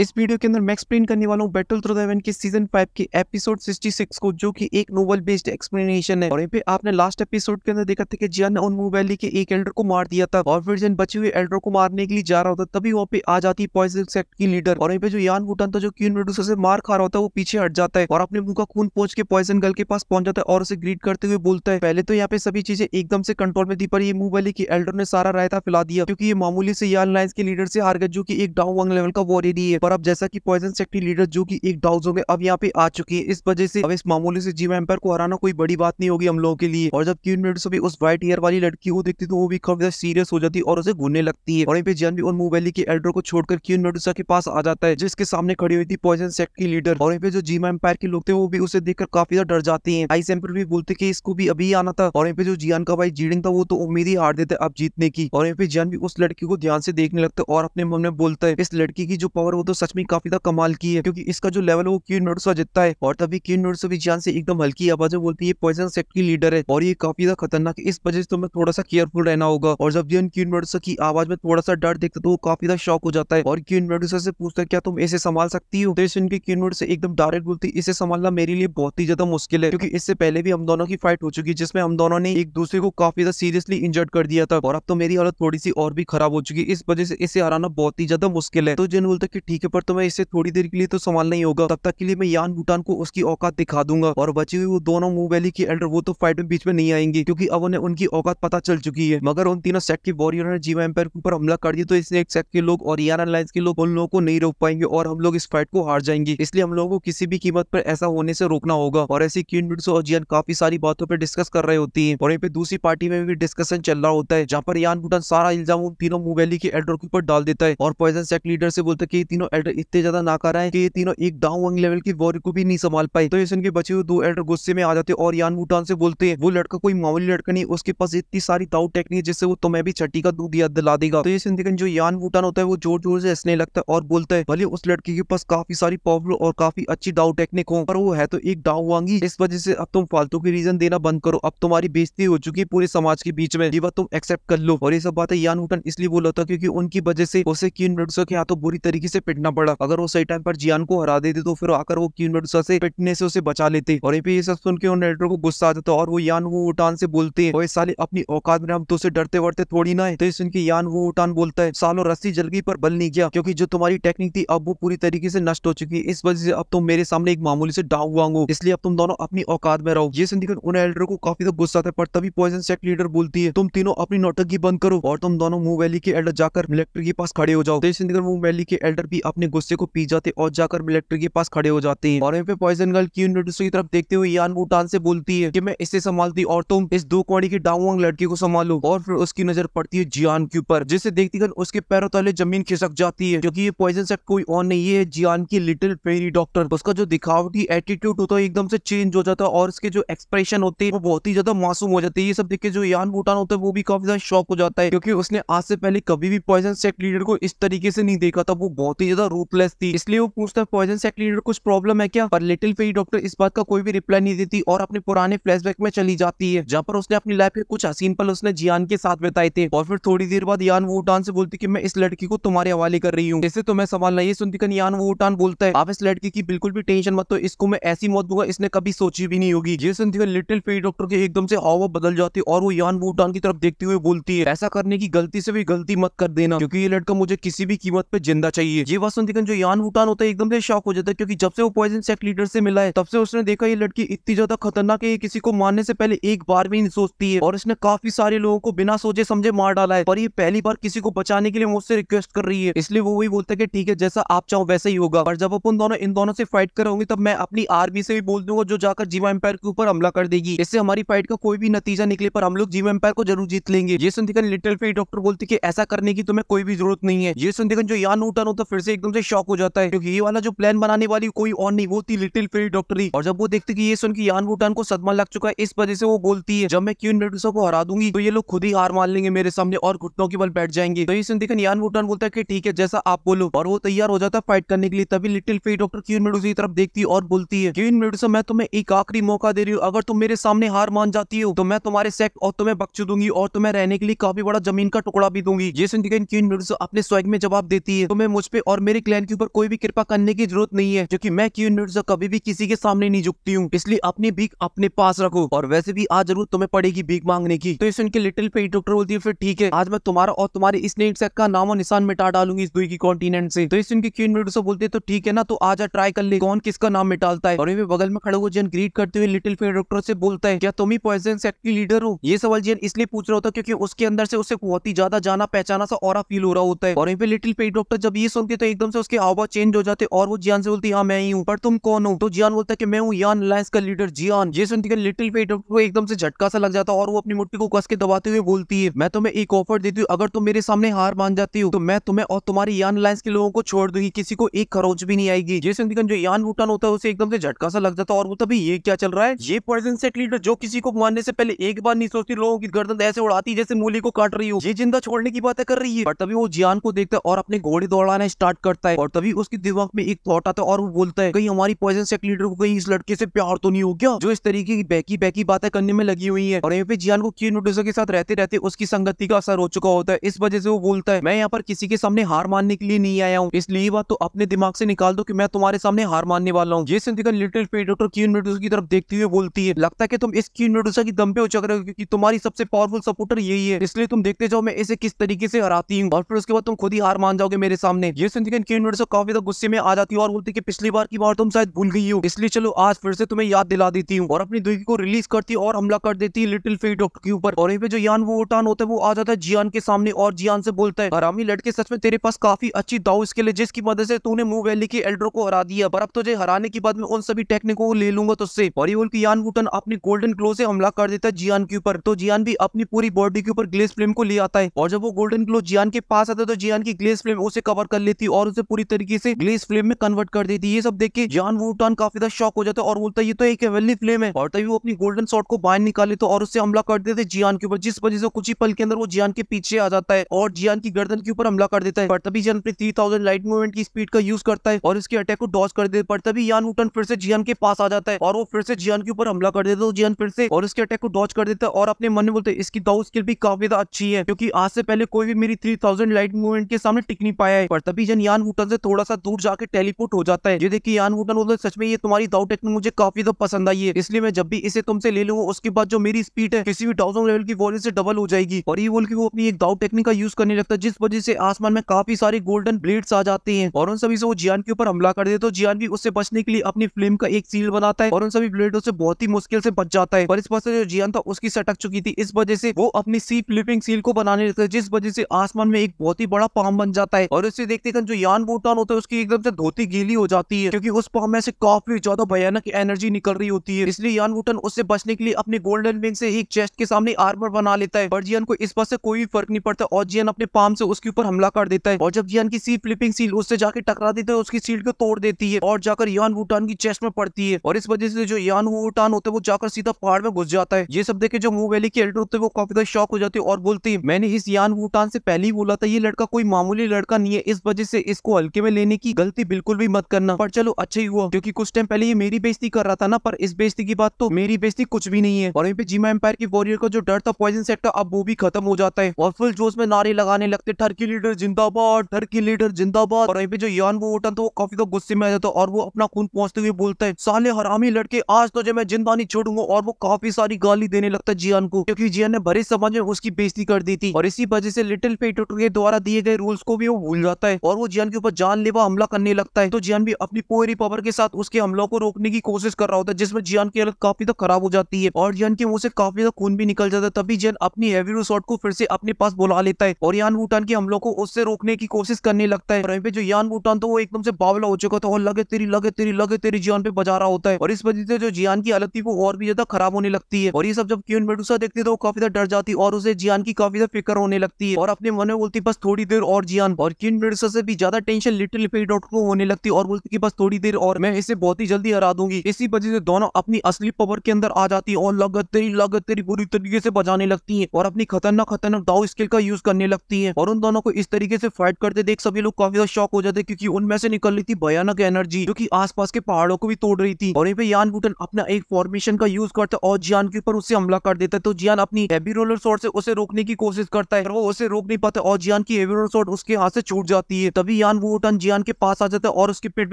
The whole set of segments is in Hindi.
इस वीडियो के अंदर मैं एक्सप्लेन करने वाला हूँ बैटल थ्रो दिन के सीजन फाइव के एपिसोड 66 को जो कि एक नोवल बेस्ड एक्सप्लेनेशन है और पे आपने लास्ट एपिसोड के अंदर देखा था कि जियान ने उन वैली के एक एल्डर को मार दिया था और फिर जन बचे हुए एल्डर को मारने के लिए जा रहा होता तभी वहाँ पे आ जाती पॉइजन सेक्ट की लीडर और यहाँ पे जो यान भूटान था जो क्यून मेडूसा से मार खा रहा होता है वो पीछे हट जाता है और अपने मुंह का खून पहुंच के पॉइजन गर्ल के पास पहुंच जाता है और उसे ग्रीट करते हुए बोलता है पहले तो यहाँ पे सभी चीजें एकदम से कंट्रोल में थी पर ये मुंह वैली के एल्डर ने सारा रायता फैला दिया क्योंकि ये मामूली से यान लाइन के लीडर से हार गए जो की एक डाउन वन लेवल का वॉरियर है पर अब जैसा कि पॉइजन सेक्टी लीडर जो कि एक डाउजो में अब यहाँ पे आ चुकी है इस वजह से अब इस मामूली से जीव एम्पायर को हराना कोई बड़ी बात नहीं होगी हम लोगों के लिए और जब क्यून भी उस व्हाइट ईयर वाली लड़की को देखती तो वो भी काफी सीरियस हो जाती है और उसे घूमने लगती है और यहाँ पे जैन भी उन मोबाइली के एल्डर को छोड़कर क्यून मेडुसा के पास आ जाता है जिसके सामने खड़ी हुई थी पॉइजन सेक्ट की लीडर और यहाँ पे जो जीम एम्पायर के लोग थे वो भी उसे देखकर काफी ज्यादा डर जाते हैं आई एम्पायर भी बोलते कि इसको भी अभी आना था और यहाँ पे जो जियान का भाई जीडिंग था वो तो उम्मीद ही हार देता है अब जीतने की और यहाँ पे जियान भी उस लड़की को ध्यान से देखने लगता है और अपने मन में बोलता है इस लड़की की जो पावर वो तो तो सच में काफी ज्यादा कमाल की है क्योंकि इसका जो लेवल है वो किन नोटसवा जितता है और तभी क्यून नोट भी जान से एकदम हल्की आवाज में बोलती है पॉइजन सेक्ट की लीडर है और ये काफी ज्यादा खतरनाक है इस वजह से तुम्हें थोड़ा सा केयरफुल रहना होगा और जब जन क्यून नोट की आवाज में थोड़ा सा डर देखते तो वो काफी ज्यादा शॉक हो जाता है और क्यून नोटसवा से पूछता है क्या तुम इसे संभाल सकती हो तो इस उनकी क्यून नोट से एकदम डायरेक्ट बोलती है इसे संभालना मेरे लिए बहुत ही ज्यादा मुश्किल है क्योंकि इससे पहले भी हम दोनों की फाइट हो चुकी है जिसमें हम दोनों ने एक दूसरे को काफी ज्यादा सीरियसली इंजर्ड कर दिया था और अब तो मेरी हालत थोड़ी सी और भी खराब हो चुकी है इस वजह से इसे हराना बहुत ही ज्यादा मुश्किल है तो जन बोलता है कि ठीक ठीक है पर तुम्हें तो इसे थोड़ी देर के लिए तो संभालना ही होगा तब तक के लिए मैं यान भूटान को उसकी औकात दिखा दूंगा और बची हुई वो दोनों मुंह वैली की एल्डर वो तो फाइट में बीच में नहीं आएंगे क्योंकि अब उन्हें उनकी औकात पता चल चुकी है मगर उन तीनों सेक्ट के वॉरियर ने जीवा एम्पायर के ऊपर हमला कर दिया तो इसने एक सेक्ट के लोग और यान अलायंस के लोग उन लोगों को नहीं रोक पाएंगे और हम लोग इस फाइट को हार जाएंगे इसलिए हम लोगों को किसी भी कीमत पर ऐसा होने से रोकना होगा और ऐसी किन और जियान काफी सारी बातों पर डिस्कस कर रहे होती है और यहाँ पे दूसरी पार्टी में भी डिस्कशन चल रहा होता है जहाँ पर यान भूटान सारा इल्जाम उन तीनों मुंह वैली के एल्डर के ऊपर डाल देता है और पॉइजन सेक्ट लीडर से बोलता है कि तीनों एल्डर इतने ज्यादा नाकारा है कि ये तीनों एक डाउन वंग लेवल की वॉर को भी नहीं संभाल पाए तो इसके बचे हुए दो एल्डर गुस्से में आ जाते और यान भूटान से बोलते हैं वो लड़का कोई मामूली लड़का नहीं उसके पास इतनी सारी दाऊ टेक्निक जिससे वो तुम्हें भी चट्टी का दूध याद दिला देगा तो ये सिंधिकन जो यान भूटान होता है वो जोर जोर से हंसने लगता है और बोलता है भले उस लड़के के पास काफी सारी पॉपुलर और काफी अच्छी डाउ टेक्निक हो पर वो है तो एक डाउ वांगी इस वजह से अब तुम फालतू की रीजन देना बंद करो अब तुम्हारी बेजती हो चुकी है पूरे समाज के बीच में ये बात तुम एक्सेप्ट कर लो और ये सब बातें यान भूटान इसलिए बोला था क्योंकि उनकी वजह से उसे किन लड़कों के हाथों बुरी तरीके से पिटने फेंकना पड़ा अगर वो सही टाइम पर जियान को हरा देते तो फिर आकर वो क्यून मेडुसा से पिटने से उसे बचा लेते और ये सब सुन के नेटर को गुस्सा आ जाता और वो यान वो उठान से बोलते हैं साले अपनी औकात में हम उसे डरते वरते थोड़ी ना है तो सुन के यान वो उठान बोलता है सालों रस्सी जल गई पर बल नहीं गया क्योंकि जो तुम्हारी टेक्निक थी अब वो पूरी तरीके से नष्ट हो चुकी है इस वजह से अब तुम मेरे सामने एक मामूली से डाउ हुआ इसलिए अब तुम दोनों अपनी औकात में रहो ये सुनकर उन एल्डर को काफी तो गुस्सा था पर तभी पॉइजन सेक्ट लीडर बोलती है तुम तीनों अपनी नौटंकी बंद करो और तुम दोनों मुंह वैली के एल्डर जाकर मिलिट्री के पास खड़े हो जाओ तो मुंह वैली के एल्डर भी अपने गुस्से को पी जाते और जाकर मिलिट्री के पास खड़े हो जाते हैं और यहाँ पे पॉइजन गर्ल की की तरफ देखते हुए यान भूटान से बोलती है की मैं इसे संभालती और तुम इस दो कौड़ी की डाउंग लड़की को संभालो और फिर उसकी नजर पड़ती है जियान के ऊपर जिसे देखती कर उसके पैरों तले जमीन खिसक जाती है क्योंकि ये पॉइजन सेट कोई और नहीं है जियान की लिटिल फेरी डॉक्टर उसका जो दिखावटी एटीट्यूड होता है एकदम से चेंज हो जाता है और उसके जो एक्सप्रेशन होते हैं वो बहुत ही ज्यादा मासूम हो जाते हैं ये सब देख के जो यान भूटान होता है वो भी काफी ज्यादा शॉक हो जाता है क्योंकि उसने आज से पहले कभी भी पॉइजन सेक्ट लीडर को इस तरीके से नहीं देखा था वो बहुत ही ज्यादा ज्यादा रूपलेस थी इसलिए वो पूछता है पॉइजन सेक्ट लीडर कुछ प्रॉब्लम है क्या पर लिटिल फेरी डॉक्टर इस बात का कोई भी रिप्लाई नहीं देती और अपने पुराने फ्लैशबैक में चली जाती है जहाँ पर उसने अपनी लाइफ के कुछ हसीन पल उसने जियान के साथ बताए थे और फिर थोड़ी देर बाद यान वो वोटान से बोलती की मैं इस लड़की को तुम्हारे हवाले कर रही हूँ इसे तो मैं संभालना नहीं सुनती यान वो वोटान बोलता है आप इस लड़की की बिल्कुल भी टेंशन मत तो इसको मैं ऐसी मौत दूंगा इसने कभी सोची भी नहीं होगी ये सुनती लिटिल फेरी डॉक्टर के एकदम से हवा बदल जाती और वो यान वो वोटान की तरफ देखते हुए बोलती है ऐसा करने की गलती से भी गलती मत कर देना क्योंकि ये लड़का मुझे किसी भी कीमत पे जिंदा चाहिए ये पास जो यान भूटान होता है एकदम से शॉक हो जाता है क्योंकि जब से वो पॉइजन सेक्ट लीडर से मिला है तब से उसने देखा ये लड़की इतनी ज्यादा खतरनाक है किसी को मारने से पहले एक बार भी नहीं सोचती है और इसने काफी सारे लोगों को बिना सोचे समझे मार डाला है पर ये पहली बार किसी को बचाने के लिए मुझसे रिक्वेस्ट कर रही है इसलिए वो वही बोलता है कि ठीक है जैसा आप चाहो वैसे ही होगा और जब अपन दोनों इन दोनों से फाइट करोगे तब मैं अपनी आर्मी से भी बोल दूंगा जो जाकर जीवा एम्पायर के ऊपर हमला कर देगी इससे हमारी फाइट का कोई भी नतीजा निकले पर हम लोग जीवा एम्पायर को जरूर जीत लेंगे ये सुनकर लिटिल फेट डॉक्टर बोलती है ऐसा करने की तुम्हें कोई भी जरूरत नहीं है ये सुनकर जो यान उठान होता फिर से एकदम से शॉक हो जाता है क्योंकि ये वाला जो प्लान बनाने वाली कोई और नहीं वो थी लिटिल फेरी डॉक्टरी और जब वो देखते कि ये सुन की यान भूटान को सदमा लग चुका है इस वजह से वो बोलती है जब मैं क्यून मेडुसा को हरा दूंगी तो ये लोग खुद ही हार मान लेंगे मेरे सामने और घुटनों के बल बैठ जाएंगे तो ये सुन देखा यान भूटान बोलता है कि ठीक है जैसा आप बोलो और वो तैयार हो जाता है फाइट करने के लिए तभी little field doctor queen Medusa की तरफ देखती और बोलती है क्यून मेडुसा मैं तुम्हें एक आखिरी मौका दे रही हूँ अगर तुम मेरे सामने हार मान जाती हो तो मैं तुम्हारे सेक्ट और तुम्हें बख्चू दूंगी और तुम्हें रहने के लिए काफी बड़ा जमीन का टुकड़ा भी दूंगी ये सुन देखा क्यून मेडुसा अपने स्वैग में जवाब देती है तुम्हें मुझ पर और मेरे क्लैन के ऊपर कोई भी कृपा करने की जरूरत नहीं है की मैं क्यू कभी भी किसी के सामने नहीं झुकती हूँ इसलिए अपनी भीख अपने पास रखो और वैसे भी आज जरूर तुम्हें पड़ेगी भीख मांगने की तो इसके लिटिल पे डॉक्टर बोलती है फिर ठीक है आज मैं तुम्हारा और तुम्हारे इस नेट सेक का और निशान मिटा डालूंगी इस दुई की कॉन्टिनेंट से तो इसके क्यों क्यून मिर्जा तो ठीक है ना तो आज ट्राई कर ले कौन किसका नाम मिटालता है और ये बगल में खड़े हुए जन ग्रीट करते हुए लिटिल पे डॉक्टर से बोलता है क्या तुम ही पॉइजन सेक्ट की लीडर हो ये सवाल जन इसलिए पूछ रहा होता क्योंकि उसके अंदर से उसे बहुत ही ज्यादा जाना पहचाना सा और फील हो रहा होता है और यहाँ पे लिटिल पे डॉक्टर जब ये सुनते तो एकदम से उसके आवाज चेंज हो जाते और वो जियान से बोलती हाँ मैं ही हूँ पर तुम कौन हो तो जियान बोलता कि मैं हूँ यान अलायंस का लीडर जियान ये सुनती है लिटिल पेट को एकदम से झटका सा लग जाता और वो अपनी मुट्ठी को कस के दबाते हुए बोलती है मैं तुम्हें एक ऑफर देती हूँ अगर तुम मेरे सामने हार मान जाती हो तो मैं तुम्हें और तुम्हारी यान अलायंस के लोगों को छोड़ दूंगी किसी को एक खरोच भी नहीं आएगी ये सुनती जो यान भूटान होता है उसे एकदम से झटका सा लग जाता और वो तभी ये क्या चल रहा है ये पर्सन सेट लीडर जो किसी को मारने से पहले एक बार नहीं सोचती लोगों की गर्दन ऐसे उड़ाती जैसे मूली को काट रही हो ये जिंदा छोड़ने की बातें कर रही है पर तभी वो जियान को देखता है और अपने घोड़े दौड़ाना स्टार्ट करता है और तभी उसके दिमाग में एक थॉट आता है और वो बोलता है कहीं हमारी पॉइजन सेक्ट लीडर को कहीं इस लड़के से प्यार तो नहीं हो गया जो इस तरीके की बैकी बैकी बातें करने में लगी हुई है और यहाँ पे जियान को कियोनोडोसा के साथ रहते रहते उसकी संगति का असर हो चुका होता है इस वजह से वो बोलता है मैं यहाँ पर किसी के सामने हार मानने के लिए नहीं आया हूँ इसलिए बात तो अपने दिमाग से निकाल दो की मैं तुम्हारे सामने हार मानने वाला हूँ ये सिंधिका लिटिल पे डॉक्टर नोटिस की तरफ देखते हुए बोलती है लगता है की तुम इस कियोनोडोसा की दम पे चक रहे हो क्योंकि तुम्हारी सबसे पावरफुल सपोर्टर यही है इसलिए तुम देखते जाओ मैं इसे किस तरीके से हराती हूँ और फिर उसके बाद तुम खुद ही हार मान जाओगे मेरे सामने ये सिंधिका लेकिन किन मिनट से काफी तक तो गुस्से में आ जाती है और बोलती है पिछली बार की बार तुम शायद भूल गई हो इसलिए चलो आज फिर से तुम्हें याद दिला देती हूँ और अपनी दुर्गी को रिलीज करती और हमला कर देती है लिटिल फेट डॉक्टर के ऊपर और ये जो यान वो उठान होता है वो आ जाता है जियान के सामने और जियान से बोलता है हरामी लड़के सच में तेरे पास काफी अच्छी दाव इसके लिए जिसकी मदद से तूने मुंह वैली के एल्डर को हरा दिया पर अब तुझे हराने के बाद में उन सभी टेक्निकों को ले लूंगा तुझसे और ये बोल की यान वुटन अपनी गोल्डन ग्लो से हमला कर देता है जियान के ऊपर तो जियान भी अपनी पूरी बॉडी के ऊपर ग्लेस फ्लेम को ले आता है और जब वो गोल्डन ग्लो जियान के पास आता है तो जियान की ग्लेस फ्लेम उसे कवर कर लेती और और उसे पूरी तरीके से ग्लेस फ्लेम में कन्वर्ट कर देती है ये सब देख के जान वूटान काफी ज्यादा शॉक हो जाता है और बोलता है ये तो एक हेवनली फ्लेम है और तभी वो अपनी गोल्डन शॉर्ट को बाहर निकाले तो और उससे हमला कर देते जियान के ऊपर जिस वजह से कुछ ही पल के अंदर वो जियान के पीछे आ जाता है और जियान की गर्दन के ऊपर हमला कर देता है पर तभी जान पे थ्री थाउजेंड लाइट मूवमेंट की स्पीड का यूज करता है और इसके अटैक को डॉस कर देते पर तभी यान वूटन फिर से जियान के पास आ जाता है और वो फिर से जियान के ऊपर हमला कर देता है जियान तो फिर से और उसके अटैक को डॉज कर देता है और अपने मन में बोलते इसकी दाउ स्किल भी काफी अच्छी है क्योंकि आज से पहले कोई भी मेरी थ्री लाइट मूवमेंट के सामने टिक नहीं पाया है पर तभी जन यान वूटन से थोड़ा सा दूर जाकर टेलीपोर्ट हो जाता है ये देखिए यान वूटन बोलते सच में ये तुम्हारी दाउ टेक्निक मुझे काफी तो पसंद आई है इसलिए मैं जब भी इसे तुमसे ले लूँ उसके बाद जो मेरी स्पीड है किसी भी डाउजन लेवल की वॉल से डबल हो जाएगी और ये बोल के वो अपनी एक दाउ टेक्निक का यूज करने लगता है जिस वजह से आसमान में काफी सारे गोल्डन ब्लेड्स आ जाते हैं और उन सभी से वो जियान के ऊपर हमला कर दे तो जियान भी उससे बचने के लिए अपनी फ्लेम का एक सील बनाता है और उन सभी ब्लेडों से बहुत ही मुश्किल से बच जाता है पर इस वजह से जो जियान था उसकी सटक चुकी थी इस वजह से वो अपनी सी फ्लिपिंग सील को बनाने लगता है जिस वजह से आसमान में एक बहुत ही बड़ा पाम बन जाता है और उसे देखते जो रियान भूटान होता है उसकी एकदम से धोती गीली हो जाती है क्योंकि उस पॉम में से काफी ज्यादा भयानक एनर्जी निकल रही होती है इसलिए यान भूटान उससे बचने के लिए अपने गोल्डन विंग से ही चेस्ट के सामने आर्मर बना लेता है पर जियन को इस बात से कोई फर्क नहीं पड़ता और जियन अपने पाम से उसके ऊपर हमला कर देता है और जब जियन की सी फ्लिपिंग सील उससे जाकर टकरा देता है उसकी सील को तोड़ देती है और जाकर यान भूटान की चेस्ट में पड़ती है और इस वजह से जो यान भूटान होता है वो जाकर सीधा पहाड़ में घुस जाता है ये सब देखे जो मुंह वैली के एल्डर होते हैं वो काफी ज्यादा शौक हो जाते हैं और बोलते हैं मैंने इस यान भूटान से पहले ही बोला था ये लड़का कोई मामूली लड़का नहीं है इस वजह से इसको हल्के में लेने की गलती बिल्कुल भी मत करना पर चलो अच्छा ही हुआ क्योंकि कुछ टाइम पहले ये मेरी बेजती कर रहा था ना पर इस बेजती की बात तो मेरी बेजती कुछ भी नहीं है और यहाँ पे जीमा एम्पायर की वॉरियर का जो डर था पॉइजन सेट का अब वो भी खत्म हो जाता है और फुल जोश में नारे लगाने लगते टर्की लीडर जिंदाबाद टर्की लीडर जिंदाबाद और यहाँ पे जो यान वो उठा था तो वो काफी तो गुस्से में आ जाता और वो अपना खून पहुंचते हुए बोलता है साले हरामी लड़के आज तो जो मैं जिंदा नहीं छोड़ूंगा और वो काफी सारी गाली देने लगता है जियान को क्योंकि जियान ने भरे समाज में उसकी बेजती कर दी थी और इसी वजह से लिटिल पेटोटो के द्वारा दिए गए रूल्स को भी वो भूल जाता है और वो जियान के ऊपर जानलेवा हमला करने लगता है तो जियान भी अपनी पूरी पावर के साथ उसके हमलों को रोकने की कोशिश कर रहा होता है जिसमें जियान की हालत काफी तक खराब हो जाती है और जियान के मुंह से काफी ज्यादा खून भी निकल जाता है तभी जियन अपनी हैवी रिसोर्ट को फिर से अपने पास बुला लेता है और यान वूटान के हमलों को उससे रोकने की कोशिश करने लगता है और पे जो यान वूटान तो वो एकदम से बावला हो चुका था और लगे तेरी लगे तेरी लगे तेरी जियान पे बजा रहा होता है और इस वजह से जो जियान की हालत थी वो और भी ज्यादा खराब होने लगती है और ये सब जब क्यून मेडूसा देखती है तो वो काफी ज्यादा डर जाती है और उसे जियान की काफी फिक्र होने लगती है और अपने मन में बोलती बस थोड़ी देर और जियान और क्यून मेडूसा से भी ज्यादा टेंशन लिटिल पे डॉट को होने लगती और बोलती की बस थोड़ी देर और मैं इसे बहुत ही जल्दी हरा दूंगी इसी वजह से दोनों अपनी असली पावर के अंदर आ जाती है और लगत तेरी लगत तेरी बुरी तरीके से बजाने लगती है और अपनी खतरनाक खतरनाक दाव स्किल का यूज करने लगती है और उन दोनों को इस तरीके से फाइट करते देख सभी लोग काफी ज्यादा शॉक हो जाते क्योंकि उनमें से निकल रही थी भयानक एनर्जी जो की आसपास के पहाड़ों को भी तोड़ रही थी और यहाँ यान बुटन अपना एक फॉर्मेशन का यूज करता है और जियान के ऊपर उसे हमला कर देता है तो जियान अपनी हेवी रोलर शॉर्ट से उसे रोकने की कोशिश करता है वो उसे रोक नहीं पाता और जियान की हेवी रोलर शॉर्ट उसके हाथ से छूट जाती है तभी भी यान वो उठान जियान के पास आ जाता है और उसके पेट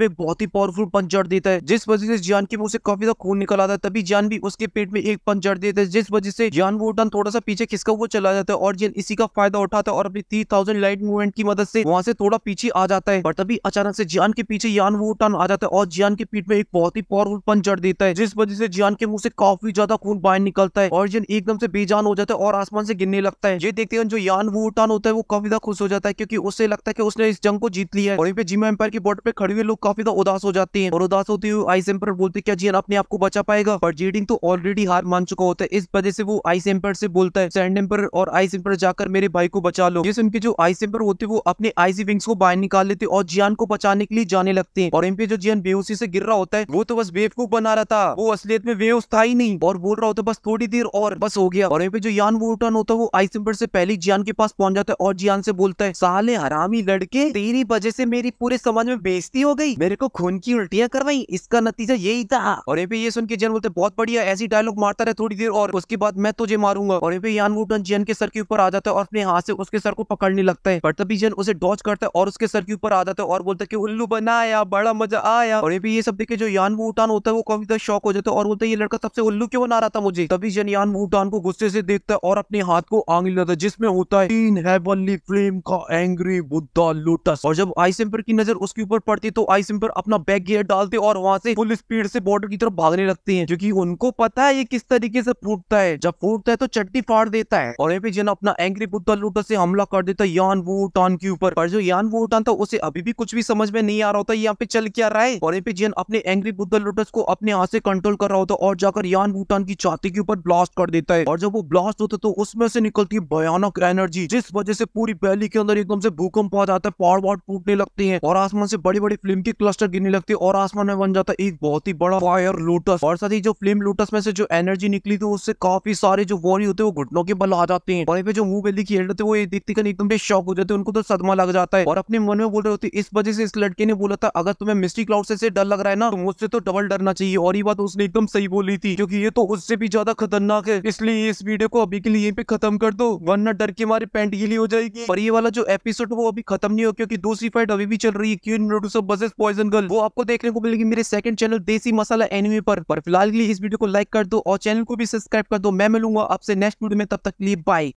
में बहुत ही पावरफुल पंच जड़ देता है जिस वजह से जियान के मुंह से काफी ज्यादा खून निकल आता है तभी जियान भी उसके पेट में एक पंच जड़ देता है जिस वजह से जियान वो उठान थोड़ा सा पीछे खिसका हुआ चला जाता है और जियान इसी का फायदा उठाता है और अपनी थ्री थाउजेंड लाइट मूवमेंट की मदद से वहां से थोड़ा पीछे आ जाता है पर तभी अचानक से जियान के पीछे यान वो उठान आ जाता है और जियान के पीठ में एक बहुत ही पावरफुल पंच जड़ देता है जिस वजह से जियान के मुंह से काफी ज्यादा खून बाहर निकलता है और जियान एकदम से बेजान हो जाता है और आसमान से गिरने लगता है ये देखते हैं जो यान वो उठान होता है वो काफी ज्यादा खुश हो जाता है क्योंकि उसे लगता है कि उसने इस जंग को जीत लिया है और यहाँ पे जिम एम्पायर की बॉर्डर पे खड़े हुए लोग काफी ज्यादा उदास हो जाते हैं और उदास होते हुए आइस एम्पायर बोलते क्या जियन अपने आप को बचा पाएगा पर जीडिंग तो ऑलरेडी हार मान चुका होता है इस वजह से वो आइस एम्पायर से बोलता है सैंड एम्पायर और आइस एम्पायर जाकर मेरे भाई को बचा लो जैसे उनके जो आइस एम्पायर होते वो अपने आईसी विंग्स को बाहर निकाल लेते और जियान को बचाने के लिए जाने लगते हैं और एम जो जियान बेहोशी से गिर रहा होता है वो तो बस बेवकूफ बना रहा था वो असलियत में बेहोश था ही नहीं और बोल रहा होता बस थोड़ी देर और बस हो गया और पे जो यान वो उठान होता है वो आइस एम्पायर से पहले जियान के पास पहुंच जाता है और जियान से बोलता है साले हरामी लड़के तेरी मेरी वजह से मेरी पूरे समाज में बेजती हो गई मेरे को खून की उल्टियां करवाई इसका नतीजा यही था और ये ये सुन के जैन बोलते बहुत बढ़िया ऐसी डायलॉग मारता रहे थोड़ी देर और उसके बाद मैं तुझे मारूंगा और ये यान वोटन जैन के सर के ऊपर आ जाता है और अपने हाथ से उसके सर को पकड़ने लगता है पर तभी जैन उसे डॉच करता है और उसके सर के ऊपर आ जाता है और बोलता है की उल्लू बनाया बड़ा मजा आया और ये ये सब देखे जो यान वूटान होता है वो कभी तक शौक हो जाता है और बोलता है ये लड़का सबसे उल्लू क्यों बना रहा था मुझे तभी जन यान वोटान को गुस्से से देखता है और अपने हाथ को आंग लेता है जिसमें होता है तीन हेवनली फ्लेम का एंग्री बुद्धा लोटस और जब आई सिंपर की नजर उसके ऊपर पड़ती तो आई सिंपर अपना बैक गियर डालते और वहां से फुल स्पीड से बॉर्डर की तरफ भागने लगते हैं क्योंकि उनको पता है ये किस तरीके से फूटता है जब फूटता है तो चट्टी फाड़ देता है और यहाँ पे अपना एंग्री बुद्धा लूटर से हमला कर देता है यान वोटान के ऊपर पर जो यान वो वोटान था उसे अभी भी कुछ भी समझ में नहीं आ रहा होता यहाँ पे चल क्या रहा है और यहाँ पे जियन अपने एंग्री बुद्धा लोटस को अपने हाथ से कंट्रोल कर रहा होता और जाकर यान भूटान की छाती के ऊपर ब्लास्ट कर देता है और जब वो ब्लास्ट होता है तो उसमें से निकलती है भयानक एनर्जी जिस वजह से पूरी वैली के अंदर एकदम से भूकंप आ जाता है पहाड़ टूटने लगती है और आसमान से बड़ी बड़ी फिल्म की क्लस्टर गिरने लगती है और आसमान में बन जाता है एक बहुत ही बड़ा फायर लोटस और साथ ही जो फिल्म लोटस में से जो एनर्जी निकली थी उससे काफी सारे जो वॉरी होते हैं वो घुटनों के बल आ जाते हैं और पे जो मुंह बेली की हेड वो देखते कहीं एकदम शॉक हो जाते हैं उनको तो सदमा लग जाता है और अपने मन में बोल रहे होते इस वजह से इस लड़के ने बोला था अगर तुम्हें मिस्ट्री क्लाउड से डर लग रहा है ना तो मुझसे तो डबल डरना चाहिए और ये बात उसने एकदम सही बोली थी क्योंकि ये तो उससे भी ज्यादा खतरनाक है इसलिए इस वीडियो को अभी के लिए यहीं पे खत्म कर दो वरना डर के मारे पेंट गीली हो जाएगी और ये वाला जो एपिसोड वो अभी खत्म नहीं हो क्योंकि दूसरी फाइट अभी भी चल रही है क्यून बसेस पॉइजन गर्ल वो आपको देखने को मिलेगी मेरे सेकंड चैनल देसी मसाला एनिमी पर पर फिलहाल के लिए इस वीडियो को लाइक कर दो और चैनल को भी सब्सक्राइब कर दो मैं मिलूंगा आपसे नेक्स्ट वीडियो में तब तक लिए बाय